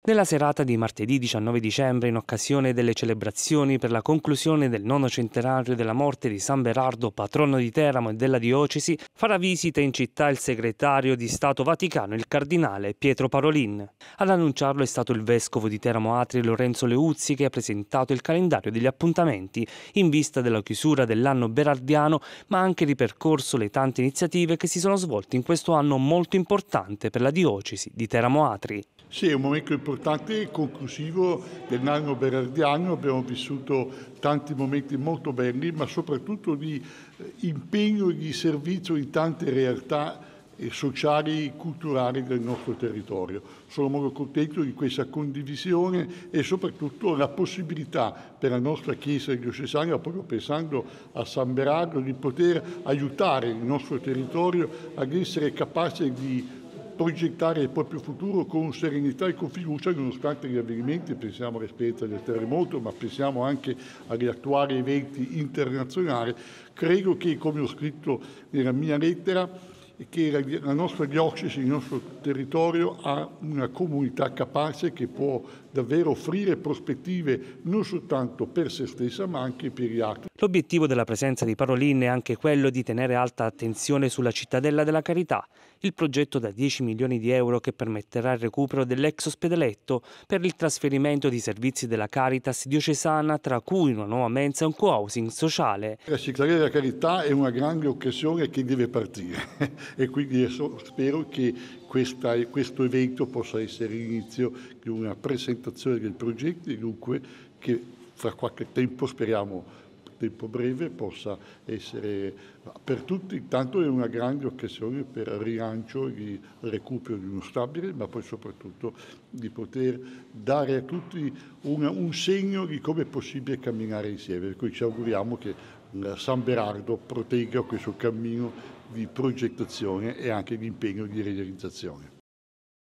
Nella serata di martedì 19 dicembre, in occasione delle celebrazioni per la conclusione del nono centenario della morte di San Berardo, patrono di Teramo e della diocesi, farà visita in città il segretario di Stato Vaticano, il cardinale Pietro Parolin. Ad annunciarlo è stato il vescovo di Teramo Atri Lorenzo Leuzzi che ha presentato il calendario degli appuntamenti in vista della chiusura dell'anno berardiano, ma ha anche ripercorso le tante iniziative che si sono svolte in questo anno molto importante per la diocesi di Teramo Atri. Sì, è un momento importante importante e conclusivo dell'anno berardiano, abbiamo vissuto tanti momenti molto belli, ma soprattutto di eh, impegno e di servizio in tante realtà eh, sociali e culturali del nostro territorio. Sono molto contento di questa condivisione e soprattutto la possibilità per la nostra Chiesa diocesana, proprio pensando a San Berardo, di poter aiutare il nostro territorio ad essere capace di progettare il proprio futuro con serenità e con fiducia nonostante gli avvenimenti, pensiamo all'esperienza del terremoto, ma pensiamo anche agli attuali eventi internazionali. Credo che, come ho scritto nella mia lettera, e che la, nostra diocesi, il nostro territorio ha una comunità capace che può davvero offrire prospettive non soltanto per se stessa ma anche per gli altri. L'obiettivo della presenza di Parolin è anche quello di tenere alta attenzione sulla cittadella della carità, il progetto da 10 milioni di euro che permetterà il recupero dell'ex ospedaletto per il trasferimento di servizi della Caritas diocesana, tra cui una nuova mensa e un co-housing sociale. La cittadella della carità è una grande occasione che deve partire e quindi spero che questa, questo evento possa essere l'inizio di una presentazione del progetto e dunque che fra qualche tempo speriamo tempo breve possa essere per tutti, intanto è una grande occasione per il rilancio e recupero di uno stabile, ma poi soprattutto di poter dare a tutti una, un segno di come è possibile camminare insieme. Per cui ci auguriamo che eh, San Berardo protegga questo cammino di progettazione e anche di impegno di realizzazione.